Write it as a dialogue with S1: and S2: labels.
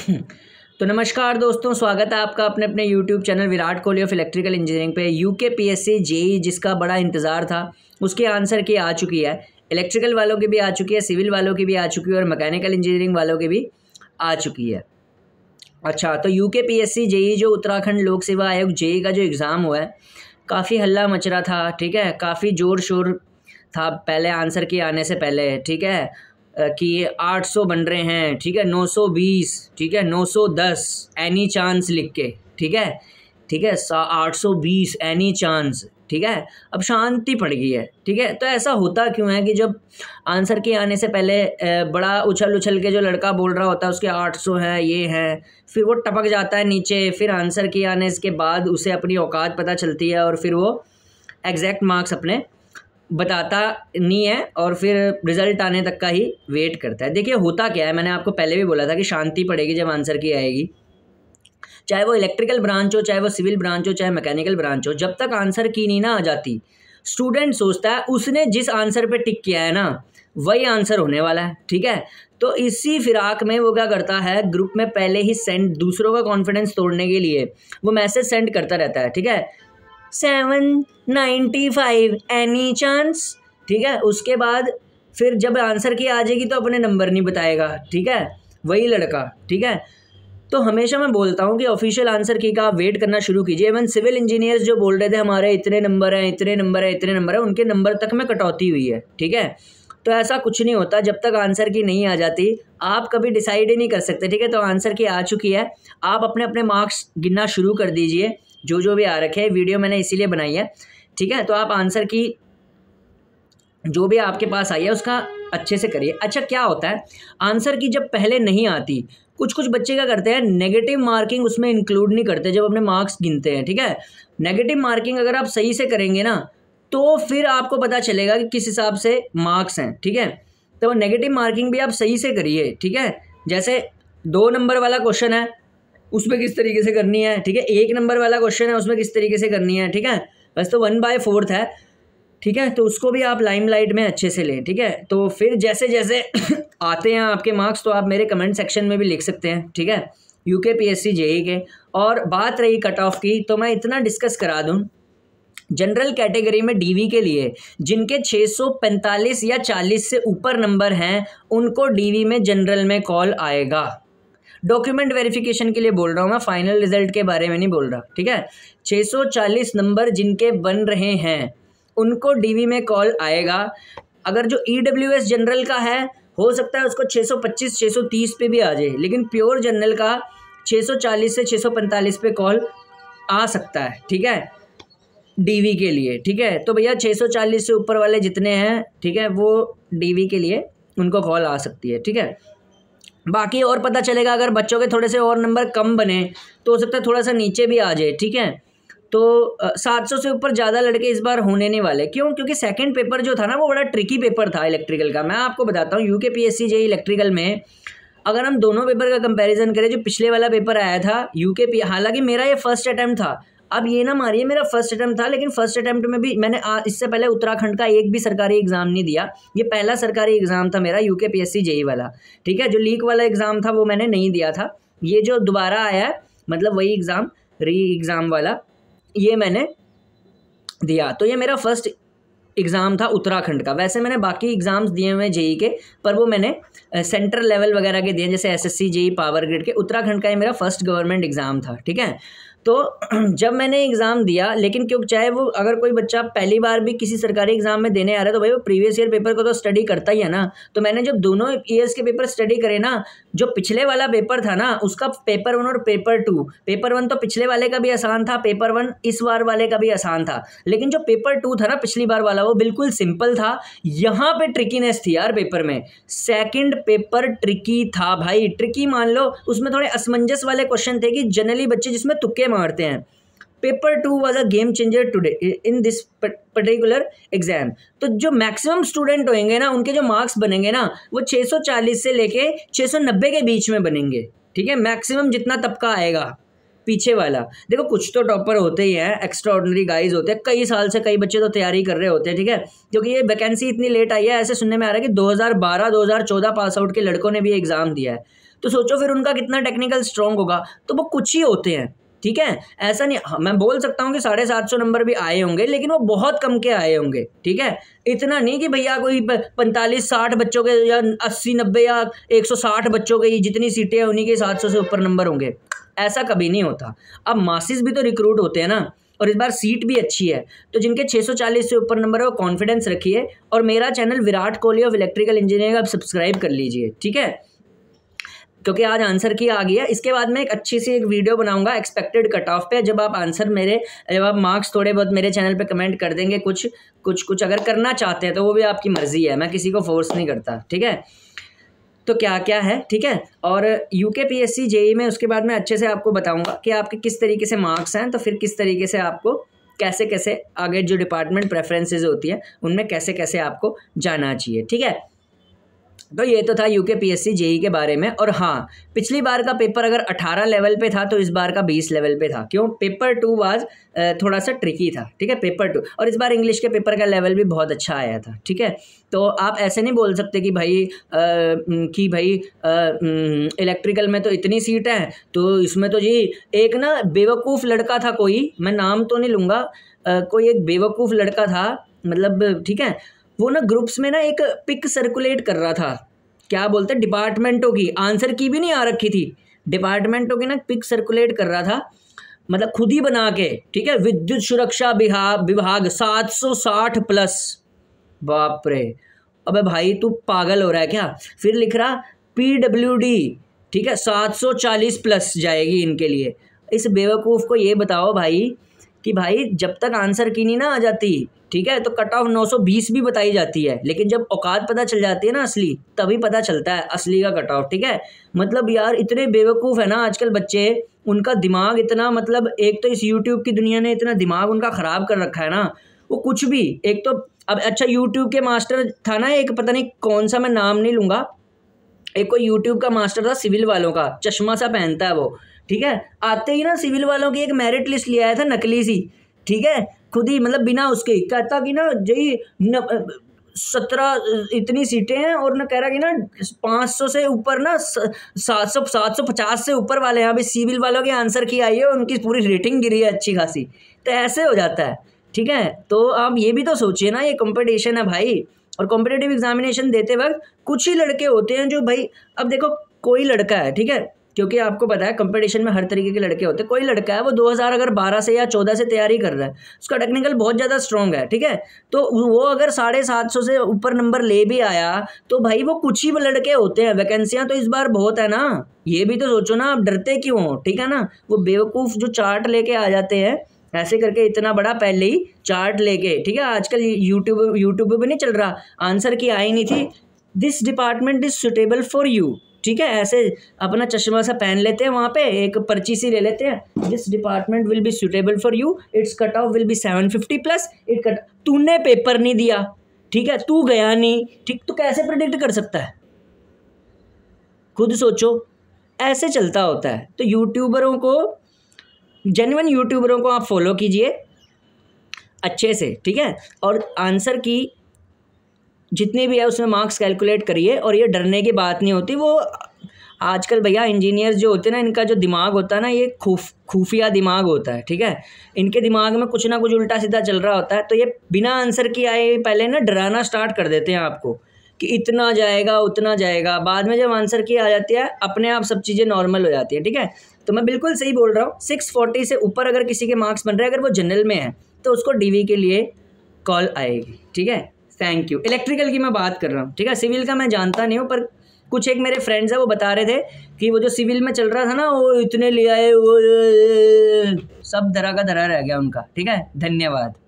S1: तो नमस्कार दोस्तों स्वागत है आपका अपने अपने YouTube चैनल Virat Kohli of electrical engineering पे U K P S C E जिसका बड़ा इंतज़ार था उसके आंसर की आ चुकी है इलेक्ट्रिकल वालों की भी आ चुकी है सिविल वालों की भी आ चुकी है और मैकेनिकल इंजीनियरिंग वालों की भी आ चुकी है अच्छा तो you K P S C ई जो उत्तराखंड लोक सेवा आयोग ई e का जो एग्ज़ाम हुआ है काफ़ी हल्ला मच रहा था ठीक है काफ़ी ज़ोर शोर था पहले आंसर के आने से पहले ठीक है कि ये 800 बन रहे हैं ठीक है 920 ठीक है 910 एनी चांस लिख के ठीक है ठीक है आठ सौ बीस एनी चांस ठीक है अब शांति पड़ गई है ठीक है तो ऐसा होता क्यों है कि जब आंसर के आने से पहले बड़ा उछल उछल के जो लड़का बोल रहा होता है उसके आठ सौ हैं ये हैं फिर वो टपक जाता है नीचे फिर आंसर के आने के बाद उसे अपनी औकात पता चलती है और फिर वो एग्जैक्ट मार्क्स अपने बताता नहीं है और फिर रिज़ल्ट आने तक का ही वेट करता है देखिए होता क्या है मैंने आपको पहले भी बोला था कि शांति पड़ेगी जब आंसर की आएगी चाहे वो इलेक्ट्रिकल ब्रांच हो चाहे वो सिविल ब्रांच हो चाहे मैकेनिकल ब्रांच हो जब तक आंसर की नहीं ना आ जाती स्टूडेंट सोचता है उसने जिस आंसर पर टिक किया है ना वही आंसर होने वाला है ठीक है तो इसी फिराक में वो क्या करता है ग्रुप में पहले ही सेंड दूसरों का कॉन्फिडेंस तोड़ने के लिए वो मैसेज सेंड करता रहता है ठीक है seven ninety five any chance ठीक है उसके बाद फिर जब आंसर की आ जाएगी तो अपने नंबर नहीं बताएगा ठीक है वही लड़का ठीक है तो हमेशा मैं बोलता हूँ कि ऑफिशियल आंसर की का आप वेट करना शुरू कीजिए इवन सिविल इंजीनियर्स जो बोल रहे थे हमारे इतने नंबर हैं इतने नंबर हैं इतने नंबर हैं उनके नंबर तक में कटौती हुई है ठीक है तो ऐसा कुछ नहीं होता जब तक आंसर की नहीं आ जाती आप कभी डिसाइड ही नहीं कर सकते ठीक है तो आंसर की आ चुकी है आप अपने अपने मार्क्स गिनना शुरू कर दीजिए जो जो भी आ रखे हैं वीडियो मैंने इसीलिए बनाई है ठीक है तो आप आंसर की जो भी आपके पास आई है उसका अच्छे से करिए अच्छा क्या होता है आंसर की जब पहले नहीं आती कुछ कुछ बच्चे क्या करते हैं नेगेटिव मार्किंग उसमें इंक्लूड नहीं करते जब अपने मार्क्स गिनते हैं ठीक है नेगेटिव मार्किंग अगर आप सही से करेंगे ना तो फिर आपको पता चलेगा कि किस हिसाब से मार्क्स हैं ठीक है तो नेगेटिव मार्किंग भी आप सही से करिए ठीक है जैसे दो नंबर वाला क्वेश्चन है उसमें किस तरीके से करनी है ठीक है एक नंबर वाला क्वेश्चन है उसमें किस तरीके से करनी है ठीक है बस तो वन बाय फोर्थ है ठीक है तो उसको भी आप लाइमलाइट में अच्छे से लें ठीक है तो फिर जैसे जैसे आते हैं आपके मार्क्स तो आप मेरे कमेंट सेक्शन में भी लिख सकते हैं ठीक है you K P S C JE के और बात रही कट ऑफ की तो मैं इतना डिस्कस करा दूँ जनरल कैटेगरी में डीवी के लिए जिनके 645 या 40 से ऊपर नंबर हैं उनको डीवी में जनरल में कॉल आएगा डॉक्यूमेंट वेरिफिकेशन के लिए बोल रहा हूँ मैं फाइनल रिजल्ट के बारे में नहीं बोल रहा ठीक है 640 नंबर जिनके बन रहे हैं उनको डीवी में कॉल आएगा अगर जो ई e जनरल का है हो सकता है उसको 625 630 पे भी आ जाए लेकिन प्योर जनरल का 640 से 645 पे कॉल आ सकता है ठीक है डीवी के लिए ठीक है तो भैया 640 से ऊपर वाले जितने हैं ठीक है वो डीवी के लिए उनको कॉल आ सकती है ठीक है बाकी और पता चलेगा अगर बच्चों के थोड़े से और नंबर कम बने तो हो सकता है थोड़ा सा नीचे भी आ जाए ठीक है तो सात सौ से ऊपर ज़्यादा लड़के इस बार होने नहीं वाले क्यों क्योंकि सेकंड पेपर जो था ना वो बड़ा ट्रिकी पेपर था इलेक्ट्रिकल का मैं आपको बताता हूँ you K P S C electrical में अगर हम दोनों पेपर का कंपेरिजन करें जो पिछले वाला पेपर आया था यू के पी हालांकि मेरा ये फर्स्ट अटैम्प्ट था अब ये ना मारिए मेरा फर्स्ट अटैम्प्ट था लेकिन फर्स्ट अटैम्प्ट में भी मैंने आ, इससे पहले उत्तराखंड का एक भी सरकारी एग्ज़ाम नहीं दिया ये पहला सरकारी एग्ज़ाम था मेरा यूके के जेई वाला ठीक है जो लीक वाला एग्ज़ाम था वो मैंने नहीं दिया था ये जो दोबारा आया है मतलब वही एग्ज़ाम री एग्ज़ाम वाला ये मैंने दिया तो ये मेरा फर्स्ट एग्ज़ाम था उत्तराखंड का वैसे मैंने बाकी एग्ज़ाम्स दिए हुए जेई e के पर वो मैंने सेंट्रल लेवल वगैरह के दिए जैसे एसएससी जेई पावर ग्रिड के उत्तराखंड का ये मेरा फर्स्ट गवर्नमेंट एग्ज़ाम था ठीक है तो जब मैंने एग्ज़ाम दिया लेकिन क्योंकि चाहे वो अगर कोई बच्चा पहली बार भी किसी सरकारी एग्ज़ाम में देने आ रहा है तो भाई वो प्रीवियस ईयर पेपर को तो स्टडी करता ही है ना तो मैंने जब दोनों ईयर्स के पेपर स्टडी करे ना जो पिछले वाला पेपर था ना उसका पेपर वन और पेपर टू पेपर वन तो पिछले वाले का भी आसान था पेपर वन इस बार वाले का भी आसान था लेकिन जो पेपर टू था ना पिछली बार वाला वो बिल्कुल सिंपल था यहाँ पे ट्रिकीनेस थी यार पेपर में सेकेंड पेपर ट्रिकी था भाई ट्रिकी मान लो उसमें थोड़े असमंजस वाले क्वेश्चन थे कि जनरली बच्चे जिसमें तुक्के मारते हैं paper two was a game changer today in this particular exam तो जो मैक्सिमम स्टूडेंट होंगे ना उनके जो मार्क्स बनेंगे ना वो 640 से लेके 690 के बीच में बनेंगे ठीक है मैक्सिमम जितना तबका आएगा पीछे वाला देखो कुछ तो टॉपर होते ही हैं एक्स्ट्रा ऑर्डनरी गाइज होते हैं कई साल से कई बच्चे तो तैयारी कर रहे होते हैं ठीक है क्योंकि ये वैकेंसी इतनी लेट आई है ऐसे सुनने में आ रहा है कि 2012 2014 पास आउट के लड़कों ने भी एग्ज़ाम दिया है तो सोचो फिर उनका कितना टेक्निकल स्ट्रॉन्ग होगा तो वो कुछ ही होते हैं ठीक है ऐसा नहीं हाँ, मैं बोल सकता हूँ कि साढ़े सात सौ नंबर भी आए होंगे लेकिन वो बहुत कम के आए होंगे ठीक है इतना नहीं कि भैया कोई पैंतालीस साठ बच्चों के या अस्सी नब्बे या एक सौ साठ बच्चों के जितनी सीटें हैं उन्हीं के सात सौ से ऊपर नंबर होंगे ऐसा कभी नहीं होता अब मासिस भी तो रिक्रूट होते हैं ना और इस बार सीट भी अच्छी है तो जिनके 640 से ऊपर नंबर है वो कॉन्फिडेंस रखिए और मेरा channel Virat Kohli of electrical engineering आप सब्सक्राइब कर लीजिए ठीक है क्योंकि आज आंसर की आ गई है इसके बाद मैं एक अच्छी सी एक वीडियो बनाऊंगा एक्सपेक्टेड कट ऑफ पे जब आप आंसर मेरे जब आप मार्क्स थोड़े बहुत मेरे चैनल पे कमेंट कर देंगे कुछ कुछ कुछ अगर करना चाहते हैं तो वो भी आपकी मर्ज़ी है मैं किसी को फोर्स नहीं करता ठीक है तो क्या क्या है ठीक है और यू के पी एस सी में उसके बाद मैं अच्छे से आपको बताऊँगा कि आपके किस तरीके से मार्क्स हैं तो फिर किस तरीके से आपको कैसे कैसे आगे जो डिपार्टमेंट प्रेफरेंसेज होती है उनमें कैसे कैसे आपको जाना चाहिए ठीक है तो ये तो था यूके पीएससी जेई के बारे में और हाँ पिछली बार का पेपर अगर 18 लेवल पे था तो इस बार का 20 लेवल पे था क्यों पेपर टू वाज थोड़ा सा ट्रिकी था ठीक है पेपर टू और इस बार इंग्लिश के पेपर का लेवल भी बहुत अच्छा आया था ठीक है तो आप ऐसे नहीं बोल सकते कि भाई आ, कि भाई इलेक्ट्रिकल में तो इतनी सीट है तो इसमें तो जी एक ना बेवकूफ़ लड़का था कोई मैं नाम तो नहीं लूँगा कोई एक बेवकूफ़ लड़का था मतलब ठीक है वो ना ग्रुप्स में ना एक पिक सर्कुलेट कर रहा था क्या बोलते हैं डिपार्टमेंटों की आंसर की भी नहीं आ रखी थी डिपार्टमेंटों की ना पिक सर्कुलेट कर रहा था मतलब खुद ही बना के ठीक है विद्युत सुरक्षा विभाग विभाग साठ प्लस बाप रे अबे भाई तू पागल हो रहा है क्या फिर लिख रहा पी डब्ल्यू डी ठीक है सात सौ चालीस प्लस जाएगी इनके लिए इस बेवकूफ़ को ये बताओ भाई कि भाई जब तक आंसर की नहीं ना आ जाती ठीक है तो कट ऑफ 920 भी बताई जाती है लेकिन जब औकात पता चल जाती है ना असली तभी पता चलता है असली का कट ऑफ ठीक है मतलब यार इतने बेवकूफ़ है ना आजकल बच्चे उनका दिमाग इतना मतलब एक तो इस यूट्यूब की दुनिया ने इतना दिमाग उनका ख़राब कर रखा है ना वो कुछ भी एक तो अब अच्छा यूट्यूब के मास्टर था ना एक पता नहीं कौन सा मैं नाम नहीं लूँगा एक कोई यूट्यूब का मास्टर था सिविल वालों का चश्मा सा पहनता है वो ठीक है आते ही ना सिविल वालों की एक मेरिट लिस्ट लिया था नकली सी ठीक है खुद ही मतलब बिना उसके कहता कि ना जी सत्रह इतनी सीटें हैं और ना कह रहा कि ना पाँच सौ से ऊपर ना सात सौ सात सौ पचास से ऊपर वाले हैं अभी सिविल वालों के आंसर की आई है उनकी पूरी रेटिंग गिरी है अच्छी खासी तो ऐसे हो जाता है ठीक है तो आप ये भी तो सोचिए ना ये कंपटीशन है भाई और कॉम्पिटेटिव एग्जामिनेशन देते वक्त कुछ ही लड़के होते हैं जो भाई अब देखो कोई लड़का है ठीक है क्योंकि आपको पता है कंपटीशन में हर तरीके के लड़के होते हैं कोई लड़का है वो 2000 अगर 12 से या 14 से तैयारी कर रहा है उसका टेक्निकल बहुत ज़्यादा स्ट्रॉन्ग है ठीक है तो वो अगर साढ़े सात सौ से ऊपर नंबर ले भी आया तो भाई वो कुछ ही लड़के होते हैं वैकेंसियाँ तो इस बार बहुत है ना ये भी तो सोचो ना आप डरते क्यों हो ठीक है ना वो बेवकूफ़ जो चार्ट लेके आ जाते हैं ऐसे करके इतना बड़ा पहले ही चार्ट लेके ठीक है आजकल यूट्यूब यूट्यूब पे भी नहीं चल रहा आंसर की आई नहीं थी this department is suitable for you ठीक है ऐसे अपना चश्मा सा पहन लेते हैं वहाँ पे एक पर्ची सी ले लेते हैं this department will be suitable for you it's cut off will be seven fifty plus it cut तूने पेपर नहीं दिया ठीक है तू गया नहीं ठीक तो कैसे प्रिडिक्ट कर सकता है खुद सोचो ऐसे चलता होता है तो यूट्यूबरों को जेनवन यूट्यूबरों को आप फॉलो कीजिए अच्छे से ठीक है और आंसर की जितने भी है उसमें मार्क्स कैलकुलेट करिए और ये डरने की बात नहीं होती वो आजकल भैया इंजीनियर्स जो होते हैं ना इनका जो दिमाग होता है ना ये खूफ खुफिया दिमाग होता है ठीक है इनके दिमाग में कुछ ना कुछ उल्टा सीधा चल रहा होता है तो ये बिना आंसर के आए पहले ना डराना स्टार्ट कर देते हैं आपको कि इतना जाएगा उतना जाएगा बाद में जब आंसर की आ जाती है अपने आप सब चीज़ें नॉर्मल हो जाती है ठीक है तो मैं बिल्कुल सही बोल रहा हूँ सिक्स फोर्टी से ऊपर अगर किसी के मार्क्स बन रहे हैं अगर वो जनरल में है तो उसको डी के लिए कॉल आएगी ठीक है थैंक यू इलेक्ट्रिकल की मैं बात कर रहा हूँ ठीक है सिविल का मैं जानता नहीं हूँ पर कुछ एक मेरे फ्रेंड्स हैं वो बता रहे थे कि वो जो सिविल में चल रहा था ना वो इतने ले आए वो सब धरा का धरा रह गया उनका ठीक है धन्यवाद